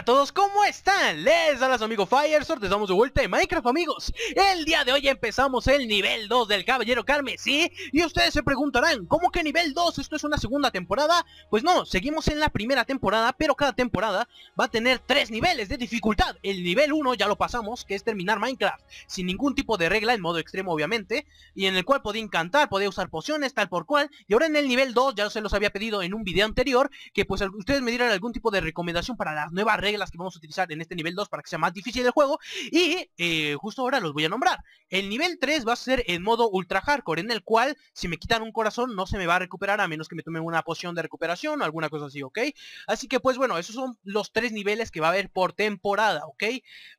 a todos, ¿cómo están? Les habla su amigo Firesort, damos de vuelta en Minecraft amigos El día de hoy empezamos el nivel 2 del Caballero Carmesí Y ustedes se preguntarán, ¿cómo que nivel 2? ¿Esto es una segunda temporada? Pues no, seguimos en la primera temporada, pero cada temporada va a tener tres niveles de dificultad El nivel 1 ya lo pasamos, que es terminar Minecraft Sin ningún tipo de regla, en modo extremo obviamente Y en el cual podía encantar, podía usar pociones, tal por cual Y ahora en el nivel 2, ya se los había pedido en un video anterior Que pues ustedes me dieran algún tipo de recomendación para las nuevas reglas reglas que vamos a utilizar en este nivel 2 para que sea más difícil el juego. Y eh, justo ahora los voy a nombrar. El nivel 3 va a ser en modo ultra hardcore, en el cual si me quitan un corazón no se me va a recuperar a menos que me tomen una poción de recuperación o alguna cosa así, ¿ok? Así que pues bueno, esos son los tres niveles que va a haber por temporada, ¿ok?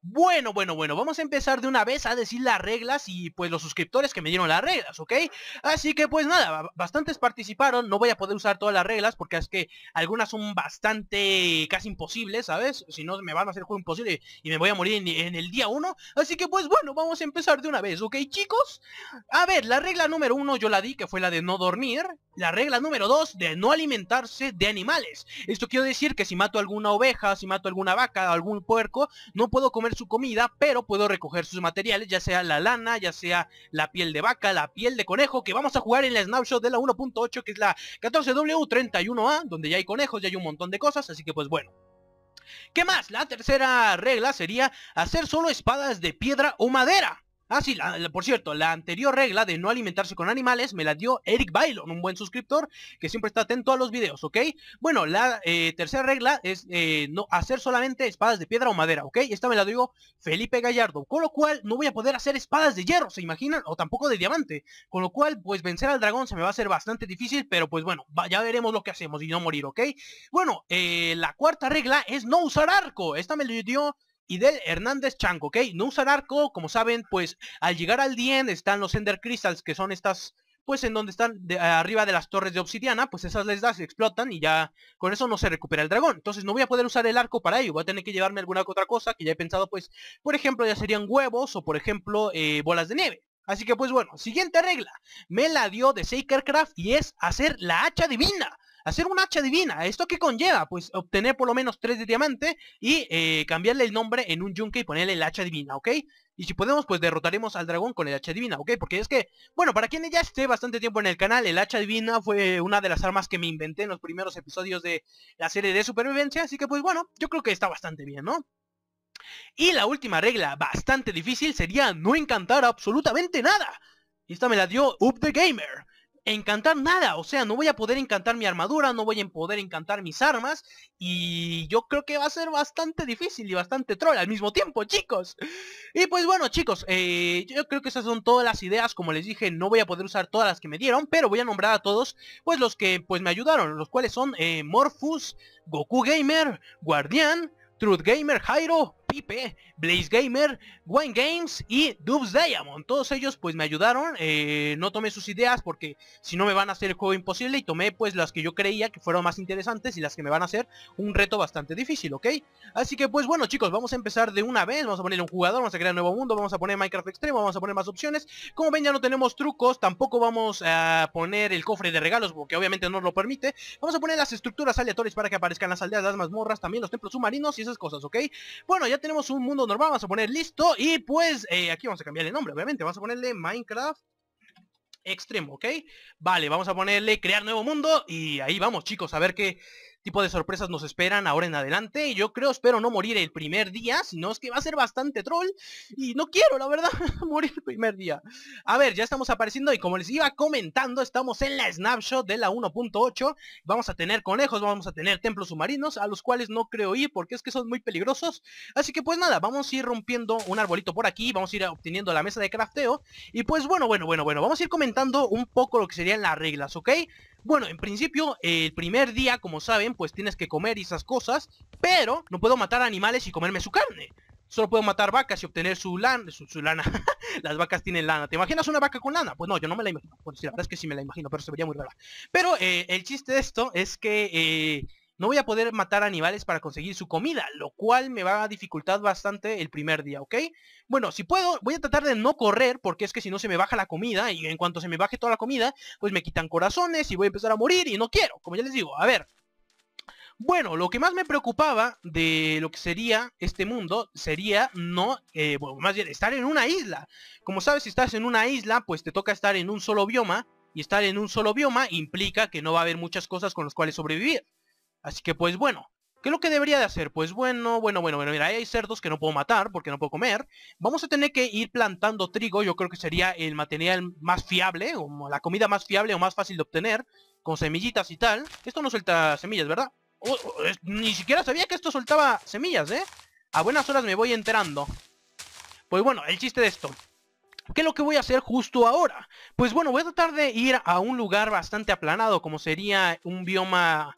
Bueno, bueno, bueno, vamos a empezar de una vez a decir las reglas y pues los suscriptores que me dieron las reglas, ¿ok? Así que pues nada, bastantes participaron, no voy a poder usar todas las reglas porque es que algunas son bastante casi imposibles, ¿sabes? si no me van a hacer juego imposible y me voy a morir en, el día 1 Así que pues bueno, vamos a empezar de una vez, ¿ok chicos? A ver, la regla número uno yo la di, que fue la de no dormir. La regla número 2 de no alimentarse de animales. Esto quiero decir que si mato alguna oveja, si mato alguna vaca, algún puerco, no puedo comer su comida, pero puedo recoger sus materiales, ya sea la lana, ya sea la piel de vaca, la piel de conejo, que vamos a jugar en la snapshot de la 1.8, que es la 14W31A, donde ya hay conejos, ya hay un montón de cosas, así que pues bueno. ¿Qué más? La tercera regla sería hacer solo espadas de piedra o madera. Ah, sí, por cierto, la anterior regla de no alimentarse con animales me la dio Eric Bailon, un buen suscriptor que siempre está atento a los videos, ¿ok? Bueno, la eh, tercera regla es eh, no hacer solamente espadas de piedra o madera, ¿ok? Esta me la dio Felipe Gallardo, con lo cual no voy a poder hacer espadas de hierro, ¿se imaginan? O tampoco de diamante, con lo cual pues vencer al dragón se me va a hacer bastante difícil, pero pues bueno, ya veremos lo que hacemos y no morir, ¿ok? Bueno, eh, la cuarta regla es no usar arco, esta me la dio y del Hernández Chanco, ¿ok? No usar arco, como saben, pues al llegar al Dien están los Ender Crystals, que son estas, pues en donde están arriba de las torres de obsidiana, pues esas les das, explotan y ya con eso no se recupera el dragón. Entonces no voy a poder usar el arco para ello, voy a tener que llevarme alguna otra cosa que ya he pensado, pues, por ejemplo, ya serían huevos o por ejemplo eh, bolas de nieve. Así que pues bueno, siguiente regla, me la dio de Sakercraft y es hacer la hacha divina hacer un hacha divina. ¿Esto qué conlleva? Pues obtener por lo menos 3 de diamante y eh, cambiarle el nombre en un yunque y ponerle el hacha divina, ¿ok? Y si podemos, pues derrotaremos al dragón con el hacha divina, ¿ok? Porque es que, bueno, para quien ya esté bastante tiempo en el canal, el hacha divina fue una de las armas que me inventé en los primeros episodios de la serie de supervivencia, así que pues bueno, yo creo que está bastante bien, ¿no? Y la última regla, bastante difícil, sería no encantar absolutamente nada. Y Esta me la dio Up the Gamer encantar nada. O sea, no voy a poder encantar mi armadura, no voy a poder encantar mis armas. Y yo creo que va a ser bastante difícil y bastante troll al mismo tiempo, chicos. Y pues bueno, chicos, eh, yo creo que esas son todas las ideas. Como les dije, no voy a poder usar todas las que me dieron, pero voy a nombrar a todos, pues los que pues me ayudaron, los cuales son eh, Morphus, Goku Gamer, Guardián, Truth Gamer, Jairo, Pipe, Blaze Gamer, Wine Games y Dubs Diamond. Todos ellos pues me ayudaron, eh, no tomé sus ideas porque si no me van a hacer el juego imposible y tomé pues las que yo creía que fueron más interesantes y las que me van a hacer un reto bastante difícil, ¿ok? Así que pues bueno chicos, vamos a empezar de una vez, vamos a poner un jugador, vamos a crear un nuevo mundo, vamos a poner Minecraft Extremo, vamos a poner más opciones. Como ven ya no tenemos trucos, tampoco vamos a poner el cofre de regalos porque obviamente no lo permite. Vamos a poner las estructuras aleatorias para que aparezcan las aldeas, las mazmorras, también los templos submarinos y esas cosas, ¿ok? Bueno, ya tenemos un mundo normal, vamos a poner listo y pues eh, aquí vamos a cambiarle el nombre, obviamente, vamos a ponerle Minecraft extremo, ¿ok? Vale, vamos a ponerle crear nuevo mundo y ahí vamos, chicos, a ver qué, tipo de sorpresas nos esperan ahora en adelante. Y yo creo, espero no morir el primer día, sino es que va a ser bastante troll. Y no quiero, la verdad, morir el primer día. A ver, ya estamos apareciendo y como les iba comentando, estamos en la snapshot de la 1.8. Vamos a tener conejos, vamos a tener templos submarinos, a los cuales no creo ir porque es que son muy peligrosos. Así que pues nada, vamos a ir rompiendo un arbolito por aquí, vamos a ir obteniendo la mesa de crafteo. Y pues bueno, bueno, bueno, bueno, vamos a ir comentando un poco lo que serían las reglas, ¿ok? Bueno, en principio, eh, el primer día, como saben, pues tienes que comer y esas cosas, pero no puedo matar animales y comerme su carne. Solo puedo matar vacas y obtener su lana, su, lana. Las vacas tienen lana. ¿Te imaginas una vaca con lana? Pues no, yo no me la imagino. la verdad es que sí me la imagino, pero se vería muy rara. Pero eh, el chiste de esto es que... Eh, no voy a poder matar animales para conseguir su comida, lo cual me va a dificultar bastante el primer día, ¿ok? Bueno, si puedo, voy a tratar de no correr, porque es que si no se me baja la comida, y en cuanto se me baje toda la comida, pues me quitan corazones y voy a empezar a morir, y no quiero, como ya les digo, a ver. Bueno, lo que más me preocupaba de lo que sería este mundo sería no, eh, bueno, más bien estar en una isla. Como sabes, si estás en una isla, pues te toca estar en un solo bioma, y estar en un solo bioma implica que no va a haber muchas cosas con las cuales sobrevivir. Así que pues bueno, ¿qué es lo que debería de hacer? Pues bueno, bueno, bueno, bueno, mira, hay cerdos que no puedo matar porque no puedo comer. Vamos a tener que ir plantando trigo, yo creo que sería el material más fiable, o la comida más fiable o más fácil de obtener, con semillitas y tal. Esto no suelta semillas, ¿verdad? ni siquiera sabía que esto soltaba semillas, ¿eh? A buenas horas me voy enterando. Pues bueno, el chiste de esto. ¿Qué es lo que voy a hacer justo ahora? Pues bueno, voy a tratar de ir a un lugar bastante aplanado, como sería un bioma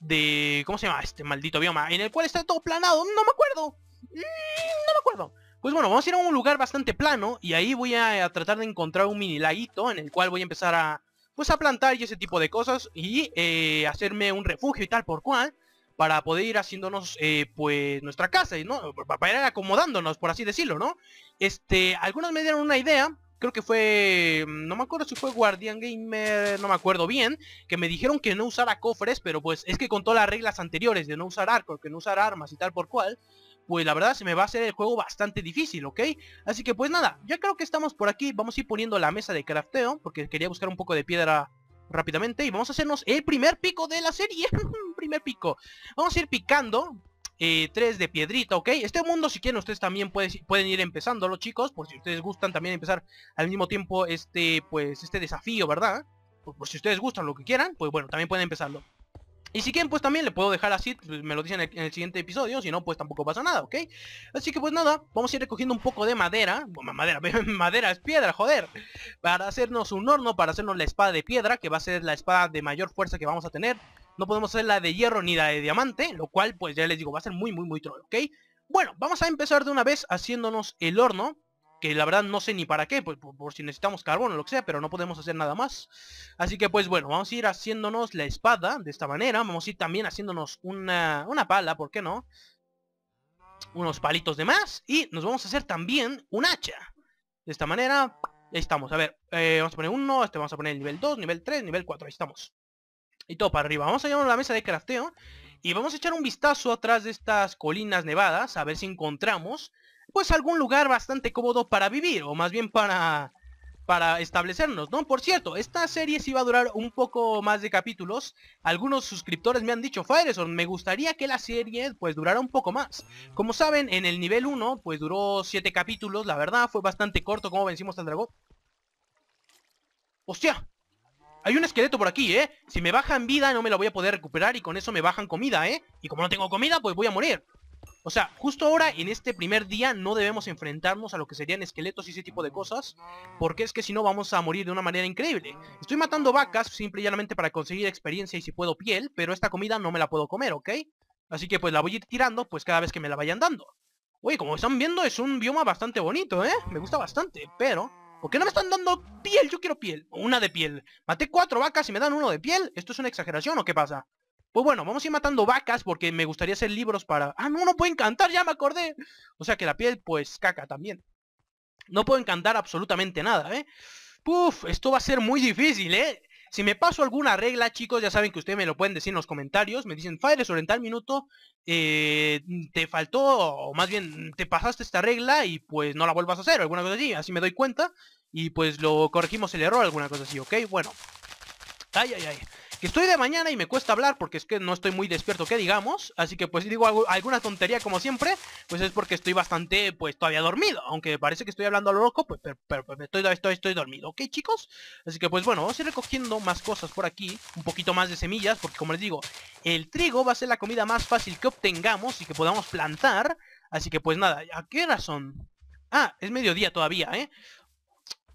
de... ¿Cómo se llama este maldito bioma? En el cual está todo planado. No me acuerdo. Mm, no me acuerdo. Pues bueno, vamos a ir a un lugar bastante plano y ahí voy a, tratar de encontrar un mini laguito en el cual voy a empezar a... Pues a plantar y ese tipo de cosas y eh, hacerme un refugio y tal por cual para poder ir haciéndonos eh, pues nuestra casa, Y ¿no? Para ir acomodándonos, por así decirlo, ¿no? Este, algunos me dieron una idea creo que fue, mm, no me acuerdo si fue Guardian Gamer, no me acuerdo bien, que me dijeron que no usara cofres, pero pues es que con todas las reglas anteriores de no usar arco, que no usar armas y tal por cual, pues la verdad se me va a hacer el juego bastante difícil, ¿ok? Así que pues nada, ya creo que estamos por aquí, vamos a ir poniendo la mesa de crafteo, porque quería buscar un poco de piedra rápidamente y vamos a hacernos el primer pico de la serie, primer pico. Vamos a ir picando eh, tres 3 de piedrita, ¿ok? Este mundo, si quieren, ustedes también pueden ir empezándolo, chicos, por si ustedes gustan también empezar al mismo tiempo este, pues, este desafío, ¿verdad? Por, si ustedes gustan lo que quieran, pues bueno, también pueden empezarlo. Y si quieren, pues también le puedo dejar así, pues, me lo dicen en el, siguiente episodio, si no, pues tampoco pasa nada, ¿ok? Así que pues nada, vamos a ir recogiendo un poco de madera, bueno, madera, madera es piedra, joder, para hacernos un horno, para hacernos la espada de piedra, que va a ser la espada de mayor fuerza que vamos a tener, no podemos hacer la de hierro ni la de diamante, lo cual pues ya les digo, va a ser muy muy muy troll, ¿ok? Bueno, vamos a empezar de una vez haciéndonos el horno, que la verdad no sé ni para qué, pues por, si necesitamos carbón o lo que sea, pero no podemos hacer nada más. Así que pues bueno, vamos a ir haciéndonos la espada de esta manera, vamos a ir también haciéndonos una, pala, ¿por qué no? Unos palitos de más y nos vamos a hacer también un hacha. De esta manera, ahí estamos, a ver, eh, vamos a poner uno, este vamos a poner nivel 2, nivel 3, nivel 4, ahí estamos y todo para arriba. Vamos a llevar a la mesa de crafteo y vamos a echar un vistazo atrás de estas colinas nevadas a ver si encontramos pues algún lugar bastante cómodo para vivir o más bien para para establecernos, ¿no? Por cierto, esta serie sí va a durar un poco más de capítulos. Algunos suscriptores me han dicho, Fireson, me gustaría que la serie pues durara un poco más. Como saben, en el nivel 1 pues duró 7 capítulos, la verdad fue bastante corto como vencimos al dragón. ¡Hostia! Hay un esqueleto por aquí, ¿eh? Si me bajan vida no me la voy a poder recuperar y con eso me bajan comida, ¿eh? Y como no tengo comida, pues voy a morir. O sea, justo ahora, en este primer día, no debemos enfrentarnos a lo que serían esqueletos y ese tipo de cosas, porque es que si no vamos a morir de una manera increíble. Estoy matando vacas simple y llanamente para conseguir experiencia y si puedo piel, pero esta comida no me la puedo comer, ¿ok? Así que pues la voy a ir tirando pues cada vez que me la vayan dando. Oye, como están viendo, es un bioma bastante bonito, ¿eh? Me gusta bastante, pero ¿Por qué no me están dando piel? Yo quiero piel. Una de piel. Maté cuatro vacas y me dan uno de piel. ¿Esto es una exageración o qué pasa? Pues bueno, vamos a ir matando vacas porque me gustaría hacer libros para... Ah, no, no puedo cantar, ya me acordé. O sea que la piel, pues, caca también. No puedo encantar absolutamente nada, ¿eh? Puf, esto va a ser muy difícil, ¿eh? Si me paso alguna regla, chicos, ya saben que ustedes me lo pueden decir en los comentarios. Me dicen, Fire, sobre tal minuto, eh, te faltó, o más bien, te pasaste esta regla y pues no la vuelvas a hacer, o alguna cosa así. Así me doy cuenta y pues lo corregimos el error, alguna cosa así, ¿ok? Bueno. Ay, ay, ay que estoy de mañana y me cuesta hablar porque es que no estoy muy despierto, que digamos. Así que pues si digo alguna tontería como siempre, pues es porque estoy bastante, pues todavía dormido. Aunque parece que estoy hablando a lo loco, pues pero, pero, pues, estoy, estoy dormido, ¿ok chicos? Así que pues bueno, vamos a ir recogiendo más cosas por aquí, un poquito más de semillas, porque como les digo, el trigo va a ser la comida más fácil que obtengamos y que podamos plantar. Así que pues nada, ¿a qué son? Ah, es mediodía todavía, ¿eh?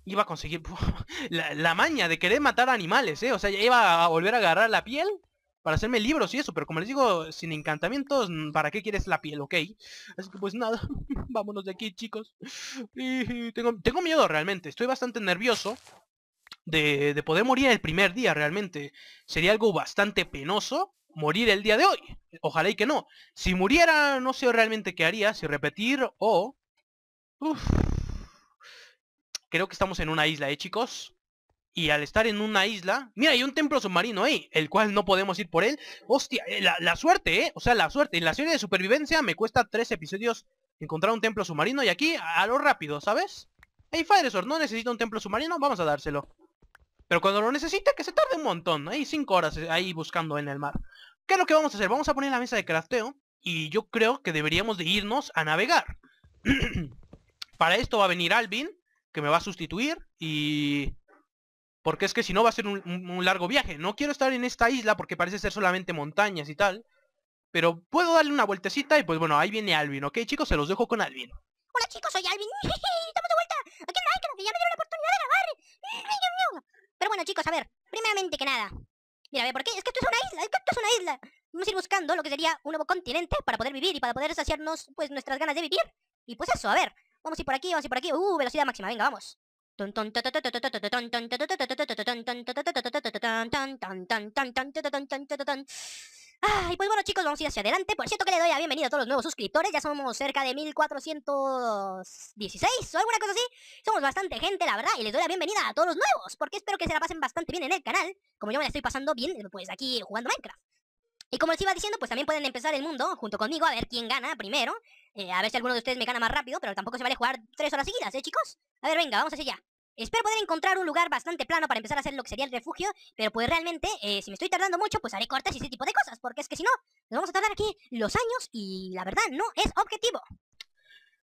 iba a conseguir la, maña de querer matar animales, ¿eh? O sea, iba a volver a agarrar la piel para hacerme libros y eso, pero como les digo, sin encantamientos, mm, ¿para qué quieres la piel, ok? Así que pues nada, vámonos de aquí, chicos. tengo, tengo miedo realmente, estoy bastante nervioso. De, poder morir el primer día realmente sería algo bastante penoso morir el día de hoy. Ojalá y que no. Si muriera, no sé realmente qué haría, si repetir o creo que estamos en una isla, ¿eh, chicos? Y al estar en una isla, mira, hay un templo submarino ahí, el cual no podemos ir por él. Hostia, eh, la, suerte, ¿eh? O sea, la suerte. En la serie de supervivencia me cuesta tres episodios encontrar un templo submarino y aquí a lo rápido, ¿sabes? Hey, Firesor, no necesita un templo submarino, vamos a dárselo. Pero cuando lo necesita que se tarde un montón. Hay cinco horas eh, ahí buscando en el mar. ¿Qué es lo que vamos a hacer? Vamos a poner la mesa de crafteo y yo creo que deberíamos de irnos a navegar. Para esto va a venir Alvin que me va a sustituir y... Porque es que si no va a ser un, largo viaje. No quiero estar en esta isla porque parece ser solamente montañas y tal. Pero puedo darle una vueltecita y pues bueno, ahí viene Alvin, ¿ok? Chicos, se los dejo con Alvin. Hola chicos, soy Alvin. Estamos de vuelta. Aquí en Minecraft, ya me dieron la oportunidad de grabar. Pero bueno chicos, a ver. Primeramente que nada. Mira, ver ¿por qué? Es que esto es una isla. Es que esto es una isla. Vamos a ir buscando lo que sería un nuevo continente para poder vivir y para poder saciarnos pues nuestras ganas de vivir. Y pues eso, a ver. Vamos a ir por aquí, vamos a ir por aquí. Uh, velocidad máxima, venga, vamos. y pues bueno chicos, vamos a ir hacia adelante. Por cierto que le doy la bienvenida a todos los nuevos suscriptores. Ya somos cerca de 1416 o alguna cosa así. Somos bastante gente, la verdad. Y les doy la bienvenida a todos los nuevos. Porque espero que se la pasen bastante bien en el canal. Como yo me la estoy pasando bien, pues aquí jugando Minecraft. Y como les iba diciendo, pues también pueden empezar el mundo junto conmigo a ver quién gana primero. Eh, a ver si alguno de ustedes me gana más rápido, pero tampoco se vale jugar tres horas seguidas, ¿eh, chicos? A ver, venga, vamos hacer ya Espero poder encontrar un lugar bastante plano para empezar a hacer lo que sería el refugio, pero pues realmente, eh, si me estoy tardando mucho, pues haré cortes y ese tipo de cosas, porque es que si no, nos vamos a tardar aquí los años y la verdad no es objetivo.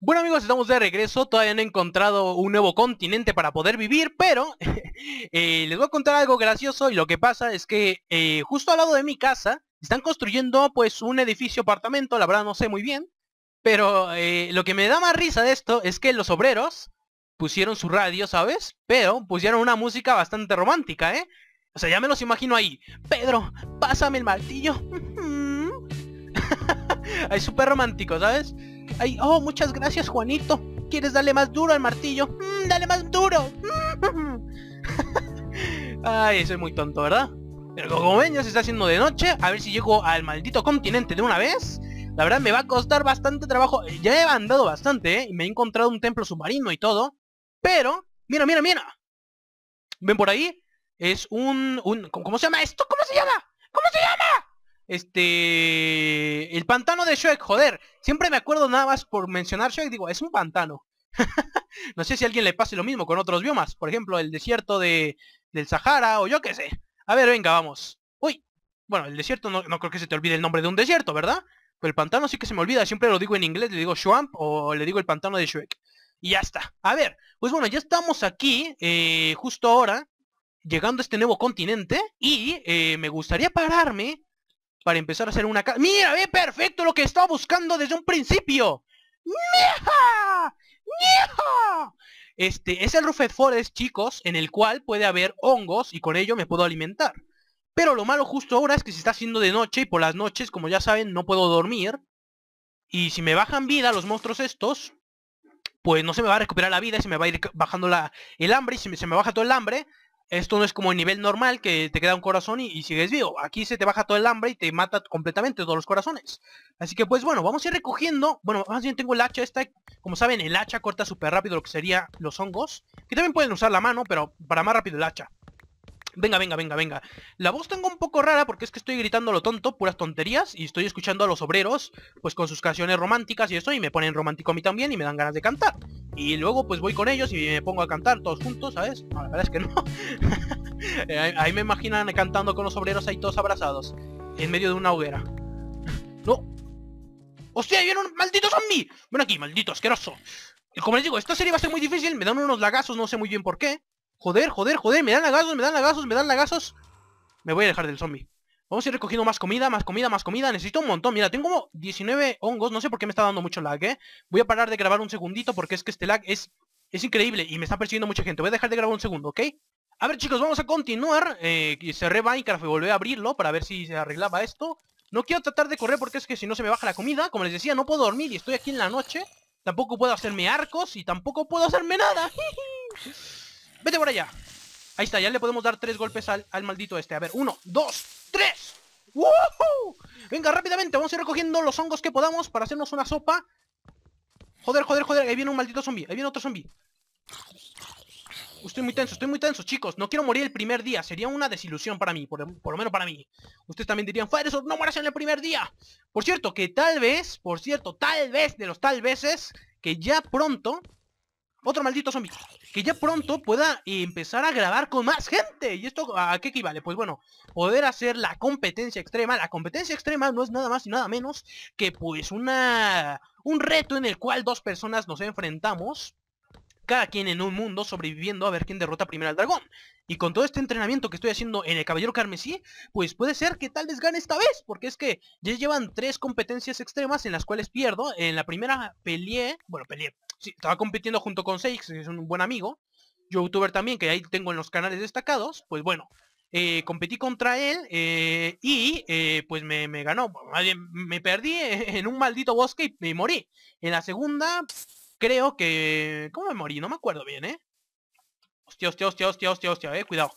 Bueno amigos, estamos de regreso, todavía no he encontrado un nuevo continente para poder vivir, pero eh, les voy a contar algo gracioso y lo que pasa es que justo al lado de mi casa están construyendo pues un edificio apartamento, la verdad no sé muy bien, pero eh, lo que me da más risa de esto es que los obreros pusieron su radio, ¿sabes? Pero pusieron una música bastante romántica, ¿eh? O sea, ya me los imagino ahí. Pedro, pásame el martillo. Ay, súper romántico, ¿sabes? Ay, oh, muchas gracias, Juanito. ¿Quieres darle más duro al martillo? Mm, dale más duro. Ay, soy es muy tonto, ¿verdad? Pero como ven, ya se está haciendo de noche. A ver si llego al maldito continente de una vez. La verdad me va a costar bastante trabajo. Eh, ya he andado bastante, ¿eh? Y me he encontrado un templo submarino y todo. Pero, mira, mira, mira. ¿Ven por ahí? Es un... ¿Cómo se llama esto? ¿Cómo se llama? ¿Cómo se llama? Este... El pantano de Shrek, joder. Siempre me acuerdo nada más por mencionar Shrek. Digo, es un pantano. no sé si a alguien le pase lo mismo con otros biomas. Por ejemplo, el desierto de... del Sahara o yo qué sé. A ver, venga, vamos. Uy. Bueno, el desierto no, no creo que se te olvide el nombre de un desierto, ¿verdad? el pantano sí que se me olvida, siempre lo digo en inglés, le digo Schwamp o le digo el pantano de Shrek. Y ya está. A ver, pues bueno, ya estamos aquí, eh, justo ahora, llegando a este nuevo continente. Y eh, me gustaría pararme para empezar a hacer una casa. ¡Mira, ve perfecto lo que estaba buscando desde un principio! ¡Mija! ¡Mija! Este, es el Ruffed Forest, chicos, en el cual puede haber hongos y con ello me puedo alimentar. Pero lo malo justo ahora es que se está haciendo de noche y por las noches, como ya saben, no puedo dormir. Y si me bajan vida los monstruos estos, pues no se me va a recuperar la vida, y se me va a ir bajando la, el hambre y si se me baja todo el hambre, esto no es como el nivel normal que te queda un corazón y, y, sigues vivo. Aquí se te baja todo el hambre y te mata completamente todos los corazones. Así que pues bueno, vamos a ir recogiendo. Bueno, más bien tengo el hacha esta. Como saben, el hacha corta súper rápido lo que sería los hongos. Que también pueden usar la mano, pero para más rápido el hacha. Venga, venga, venga, venga. La voz tengo un poco rara porque es que estoy gritando lo tonto, puras tonterías, y estoy escuchando a los obreros, pues con sus canciones románticas y eso, y me ponen romántico a mí también y me dan ganas de cantar. Y luego pues voy con ellos y me pongo a cantar todos juntos, ¿sabes? No, la verdad es que no. Eh, ahí me imaginan cantando con los obreros ahí todos abrazados, en medio de una hoguera. No. ¡Hostia, viene un maldito zombie! Ven aquí, maldito asqueroso. como les digo, esta serie va a ser muy difícil, me dan unos lagazos, no sé muy bien por qué. Joder, joder, joder, me dan lagazos, me dan lagazos, me dan lagazos Me voy a dejar del zombie Vamos a ir recogiendo más comida, más comida, más comida Necesito un montón, mira, tengo como 19 hongos No sé por qué me está dando mucho lag, eh Voy a parar de grabar un segundito porque es que este lag es Es increíble y me está persiguiendo mucha gente Voy a dejar de grabar un segundo, ¿ok? A ver chicos, vamos a continuar eh, Cerré Minecraft y volví a abrirlo para ver si se arreglaba esto No quiero tratar de correr porque es que si no se me baja la comida Como les decía, no puedo dormir y estoy aquí en la noche Tampoco puedo hacerme arcos y tampoco puedo hacerme nada ¡Vete por allá! Ahí está, ya le podemos dar tres golpes al, maldito este. A ver, uno, dos, tres. ¡Woohoo! Venga, rápidamente, vamos a ir recogiendo los hongos que podamos para hacernos una sopa. Joder, joder, joder, ahí viene un maldito zombie, ahí viene otro zombie. Estoy muy tenso, estoy muy tenso, chicos. No quiero morir el primer día. Sería una desilusión para mí, por, lo menos para mí. Ustedes también dirían, eso, no mueras en el primer día. Por cierto, que tal vez, por cierto, tal vez, de los tal veces, que ya pronto otro maldito zombie. Que ya pronto pueda empezar a grabar con más gente. ¿Y esto a qué equivale? Pues bueno, poder hacer la competencia extrema. La competencia extrema no es nada más y nada menos que pues una... Un reto en el cual dos personas nos enfrentamos cada quien en un mundo sobreviviendo a ver quién derrota primero al dragón. Y con todo este entrenamiento que estoy haciendo en el Caballero Carmesí, pues puede ser que tal vez gane esta vez, porque es que ya llevan tres competencias extremas en las cuales pierdo. En la primera peleé, bueno, peleé, estaba compitiendo junto con Seix, que es un buen amigo, youtuber también, que ahí tengo en los canales destacados, pues bueno, eh, competí contra él eh, y eh, pues me, ganó. Me perdí en un maldito bosque y me morí. En la segunda, creo que... ¿Cómo me morí? No me acuerdo bien, ¿eh? Hostia, hostia, hostia, hostia, hostia, hostia, eh, cuidado.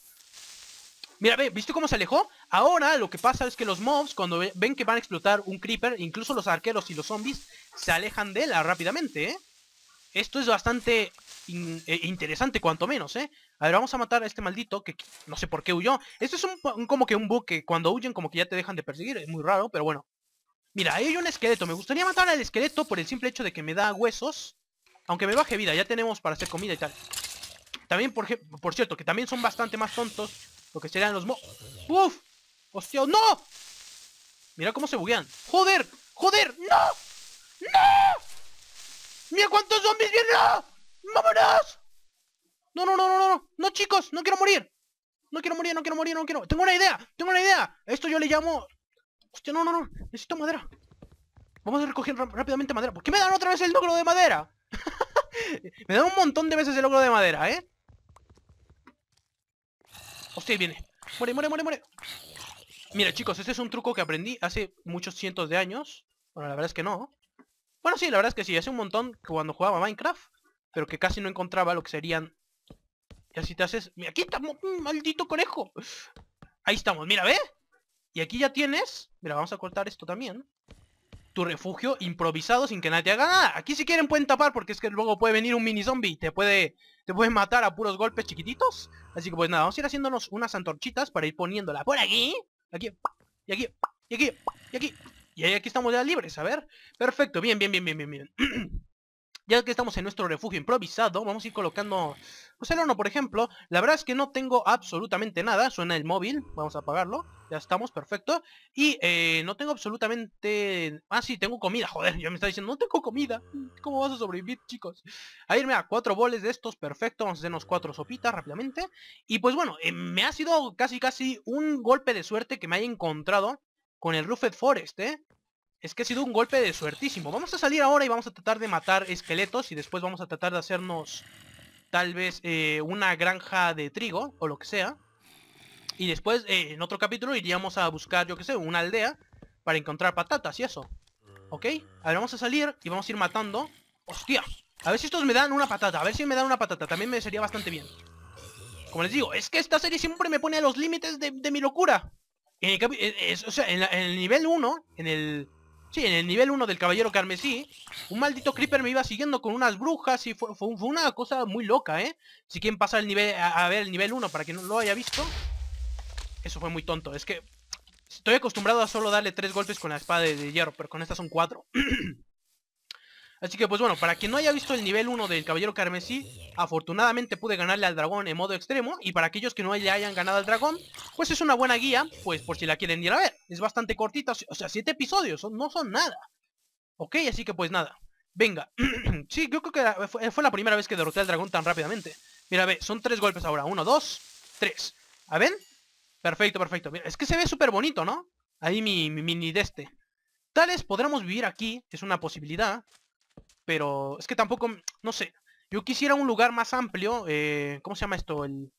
Mira, ¿viste cómo se alejó? Ahora lo que pasa es que los mobs, cuando ven que van a explotar un creeper, incluso los arqueros y los zombies, se alejan de él ah, rápidamente, ¿eh? Esto es bastante eh, interesante, cuanto menos, ¿eh? A ver, vamos a matar a este maldito que no sé por qué huyó. Esto es un, como que un bug que cuando huyen como que ya te dejan de perseguir. Es muy raro, pero bueno. Mira, ahí hay un esqueleto. Me gustaría matar al esqueleto por el simple hecho de que me da huesos. Aunque me baje vida, ya tenemos para hacer comida y tal. También, por, por cierto, que también son bastante más tontos lo que serían los mo... ¡Uf! ¡Hostia! ¡No! Mira cómo se buguean. ¡Joder! ¡Joder! ¡No! ¡No! ¡Mira cuántos zombies vienen! ¡Ah! ¡Vámonos! No, no, no, no, no, no, chicos, no quiero morir. No quiero morir, no quiero morir, no quiero. Tengo una idea, tengo una idea. Esto yo le llamo. Hostia, no, no, no. Necesito madera. Vamos a recoger rápidamente madera. ¿Por qué me dan otra vez el logro de madera? me dan un montón de veces el logro de madera, ¿eh? Hostia, viene. Muere, muere, muere, muere. Mira, chicos, este es un truco que aprendí hace muchos cientos de años. Bueno, la verdad es que no. Bueno, sí, la verdad es que sí, hace un montón que cuando jugaba Minecraft, pero que casi no encontraba lo que serían... Y así te haces... ¡Mira, aquí estamos! Mm, ¡Maldito conejo! Ahí estamos, mira, ¿ve? Y aquí ya tienes... Mira, vamos a cortar esto también. Tu refugio improvisado sin que nadie te haga nada. Aquí si quieren pueden tapar porque es que luego puede venir un mini zombie y te puede... Te puede matar a puros golpes chiquititos. Así que pues nada, vamos a ir haciéndonos unas antorchitas para ir poniéndola por aquí. Aquí, y aquí, y aquí, y aquí. Y aquí estamos ya libres, a ver. Perfecto, bien, bien, bien, bien, bien, bien. ya que estamos en nuestro refugio improvisado, vamos a ir colocando... Pues el horno, por ejemplo. La verdad es que no tengo absolutamente nada. Suena el móvil. Vamos a apagarlo. Ya estamos, perfecto. Y eh, no tengo absolutamente... Ah, sí, tengo comida. Joder, ya me está diciendo, no tengo comida. ¿Cómo vas a sobrevivir, chicos? A irme a cuatro boles de estos, perfecto. Vamos a hacernos cuatro sopitas rápidamente. Y pues bueno, eh, me ha sido casi casi un golpe de suerte que me haya encontrado con el Ruffed Forest, ¿eh? Es que ha sido un golpe de suertísimo. Vamos a salir ahora y vamos a tratar de matar esqueletos y después vamos a tratar de hacernos tal vez eh, una granja de trigo o lo que sea. Y después eh, en otro capítulo iríamos a buscar, yo que sé, una aldea para encontrar patatas y eso. ¿Ok? A ver, vamos a salir y vamos a ir matando. ¡Hostia! A ver si estos me dan una patata. A ver si me dan una patata. También me sería bastante bien. Como les digo, es que esta serie siempre me pone a los límites de mi locura. En el, sea, en, el nivel 1, en el... Sí, en el nivel 1 del Caballero Carmesí, un maldito creeper me iba siguiendo con unas brujas y fue, una cosa muy loca, ¿eh? Si quieren pasar el nivel, a, ver el nivel 1 para que no lo haya visto, eso fue muy tonto. Es que estoy acostumbrado a solo darle Tres golpes con la espada de, hierro, pero con esta son cuatro Así que pues bueno, para quien no haya visto el nivel 1 del Caballero Carmesí, afortunadamente pude ganarle al dragón en modo extremo. Y para aquellos que no le hayan ganado al dragón, pues es una buena guía, pues por si la quieren ir a ver. Es bastante cortita, o sea, siete episodios, no son nada. Ok, así que pues nada. Venga, sí, yo creo que fue, la primera vez que derroté al dragón tan rápidamente. Mira, ver, son tres golpes ahora. Uno, dos, tres. ¿A ven? Perfecto, perfecto. es que se ve súper bonito, ¿no? Ahí mi, mini de este. Tales podremos vivir aquí, es una posibilidad pero es que tampoco, mm, no sé, yo quisiera un lugar más amplio, eh, ¿cómo se llama esto? El...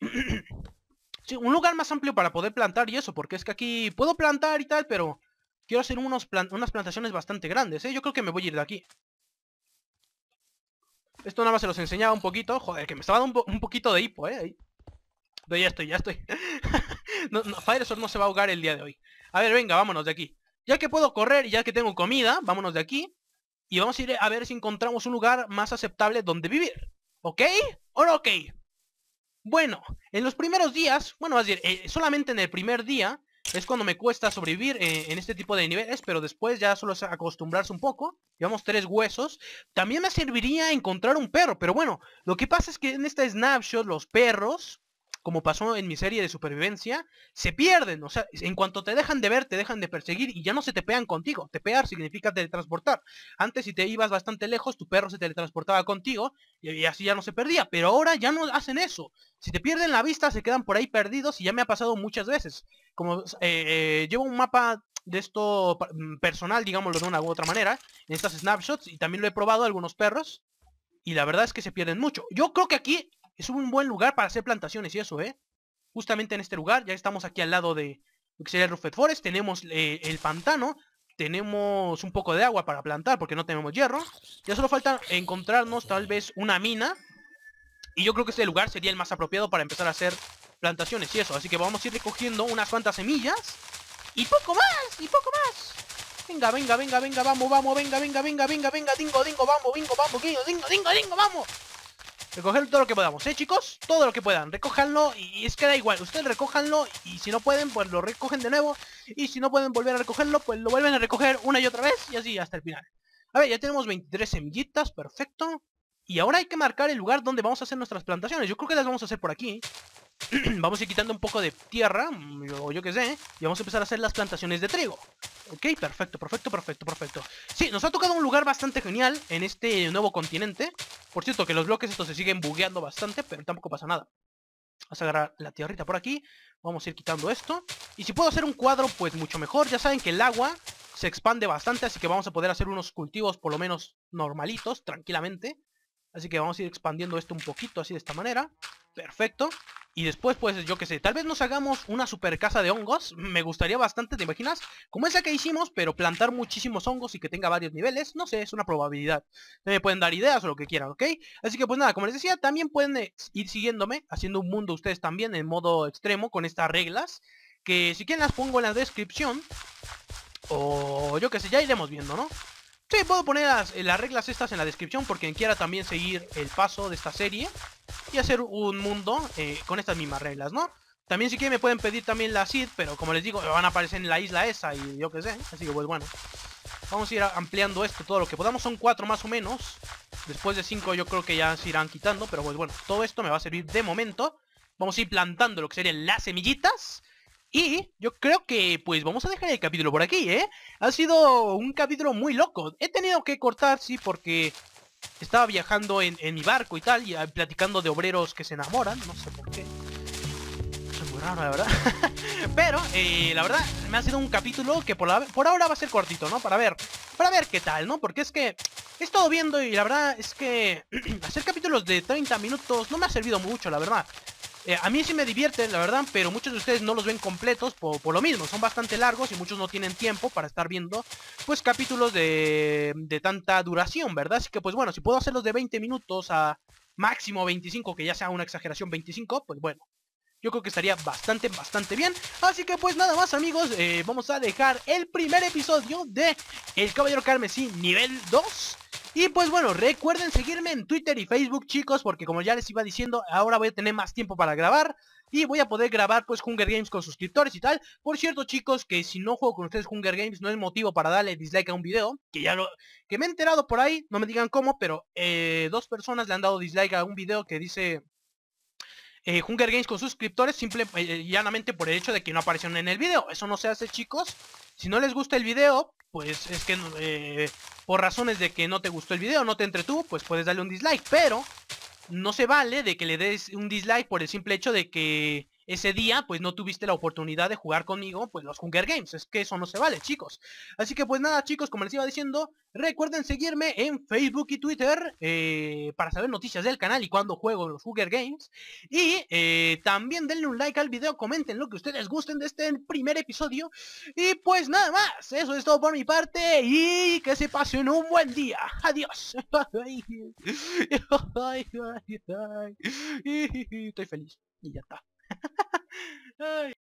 sí, un lugar más amplio para poder plantar y eso, porque es que aquí puedo plantar y tal, pero quiero hacer unos unas plantaciones bastante grandes, ¿eh? Yo creo que me voy a ir de aquí. Esto nada más se los enseñaba un poquito, joder, que me estaba dando un, poquito de hipo, ¿eh? ya estoy, ya estoy. no, no, no se va a ahogar el día de hoy. A ver, venga, vámonos de aquí. Ya que puedo correr y ya que tengo comida, vámonos de aquí y vamos a ir a ver si encontramos un lugar más aceptable donde vivir. ¿Ok? ¿O ok? Bueno, en los primeros días, bueno, a decir, eh, solamente en el primer día es cuando me cuesta sobrevivir eh, en este tipo de niveles, pero después ya solo es acostumbrarse un poco. Llevamos tres huesos. También me serviría encontrar un perro, pero bueno, lo que pasa es que en esta snapshot los perros como pasó en mi serie de supervivencia, se pierden. O sea, en cuanto te dejan de ver, te dejan de perseguir y ya no se te pegan contigo. te pegar significa teletransportar. Antes si te ibas bastante lejos, tu perro se teletransportaba contigo y así ya no se perdía. Pero ahora ya no hacen eso. Si te pierden la vista, se quedan por ahí perdidos y ya me ha pasado muchas veces. Como eh, eh, llevo un mapa de esto mm, personal, digámoslo de una u otra manera, en estas snapshots, y también lo he probado algunos perros, y la verdad es que se pierden mucho. Yo creo que aquí es un buen lugar para hacer plantaciones y eso, ¿eh? Justamente en este lugar, ya estamos aquí al lado de lo que sería el Forest, tenemos eh, el pantano, tenemos un poco de agua para plantar porque no tenemos hierro. Ya solo falta encontrarnos tal vez una mina. Y yo creo que este lugar sería el más apropiado para empezar a hacer plantaciones y eso. Así que vamos a ir recogiendo unas cuantas semillas. Y poco más, y poco más. Venga, venga, venga, venga, vamos, vamos, venga, venga, venga, venga, venga, dingo, dingo, vamos, bingo, vamos, ¡Dingo, dingo, dingo, dingo, vamos. Recoger todo lo que podamos, ¿eh, chicos? Todo lo que puedan, recójanlo y es que da igual. Ustedes recójanlo y si no pueden, pues lo recogen de nuevo. Y si no pueden volver a recogerlo, pues lo vuelven a recoger una y otra vez y así hasta el final. A ver, ya tenemos 23 semillitas, perfecto. Y ahora hay que marcar el lugar donde vamos a hacer nuestras plantaciones. Yo creo que las vamos a hacer por aquí. ¿eh? vamos a ir quitando un poco de tierra, mm, yo qué sé, y vamos a empezar a hacer las plantaciones de trigo. Ok, perfecto, perfecto, perfecto, perfecto. Sí, nos ha tocado un lugar bastante genial en este nuevo continente. Por cierto, que los bloques estos se siguen bugueando bastante, pero tampoco pasa nada. Vamos a agarrar la tierrita por aquí. Vamos a ir quitando esto. Y si puedo hacer un cuadro, pues mucho mejor. Ya saben que el agua se expande bastante, así que vamos a poder hacer unos cultivos por lo menos normalitos, tranquilamente. Así que vamos a ir expandiendo esto un poquito, así de esta manera. Perfecto. Y después, pues, yo qué sé, tal vez nos hagamos una super casa de hongos. Me gustaría bastante, ¿te imaginas? Como esa que hicimos, pero plantar muchísimos hongos y que tenga varios niveles. No sé, es una probabilidad. Me pueden dar ideas o lo que quieran, ¿ok? Así que, pues nada, como les decía, también pueden eh, ir siguiéndome, haciendo un mundo ustedes también en modo extremo con estas reglas. Que si quieren las pongo en la descripción. O yo qué sé, ya iremos viendo, ¿no? Sí, puedo poner eh, las, reglas estas en la descripción por quien quiera también seguir el paso de esta serie y hacer un mundo eh, con estas mismas reglas, ¿no? También si quieren me pueden pedir también la seed, pero como les digo, van a aparecer en la isla esa y yo qué sé, así que pues bueno. Vamos a ir ampliando esto todo lo que podamos, son cuatro más o menos. Después de cinco yo creo que ya se irán quitando, pero pues bueno, todo esto me va a servir de momento. Vamos a ir plantando lo que serían las semillitas. Y yo creo que pues vamos a dejar el capítulo por aquí, ¿eh? Ha sido un capítulo muy loco. He tenido que cortar, sí, porque estaba viajando en, mi barco y tal, y ah, platicando de obreros que se enamoran, no sé por qué. Se es la verdad. Pero, eh, la verdad, me ha sido un capítulo que por, la, por ahora va a ser cortito, ¿no? Para ver, para ver qué tal, ¿no? Porque es que he estado viendo y la verdad es que hacer capítulos de 30 minutos no me ha servido mucho, la verdad. Eh, a mí sí me divierte la verdad, pero muchos de ustedes no los ven completos por, lo mismo. Son bastante largos y muchos no tienen tiempo para estar viendo, pues, capítulos de, de tanta duración, ¿verdad? Así que, pues, bueno, si puedo hacerlos de 20 minutos a máximo 25, que ya sea una exageración 25, pues, bueno. Yo creo que estaría bastante, bastante bien. Así que pues nada más amigos, eh, vamos a dejar el primer episodio de El Caballero Carmesí nivel 2. Y pues bueno, recuerden seguirme en Twitter y Facebook chicos, porque como ya les iba diciendo, ahora voy a tener más tiempo para grabar. Y voy a poder grabar pues Hunger Games con suscriptores y tal. Por cierto chicos, que si no juego con ustedes Hunger Games no es motivo para darle dislike a un video. Que ya lo... Que me he enterado por ahí, no me digan cómo, pero eh, dos personas le han dado dislike a un video que dice eh, Hunger Games con suscriptores simple eh, llanamente por el hecho de que no aparecieron en el video. Eso no se hace, chicos. Si no les gusta el video, pues es que eh, por razones de que no te gustó el video, no te entretuvo, pues puedes darle un dislike. Pero no se vale de que le des un dislike por el simple hecho de que ese día pues no tuviste la oportunidad de jugar conmigo pues los Hunger Games, es que eso no se vale chicos. Así que pues nada chicos, como les iba diciendo, recuerden seguirme en Facebook y Twitter eh, para saber noticias del canal y cuando juego los Hunger Games. Y eh, también denle un like al video, comenten lo que ustedes gusten de este primer episodio. Y pues nada más, eso es todo por mi parte y que se pasen un buen día. Adiós. Estoy feliz y ya está. Ai.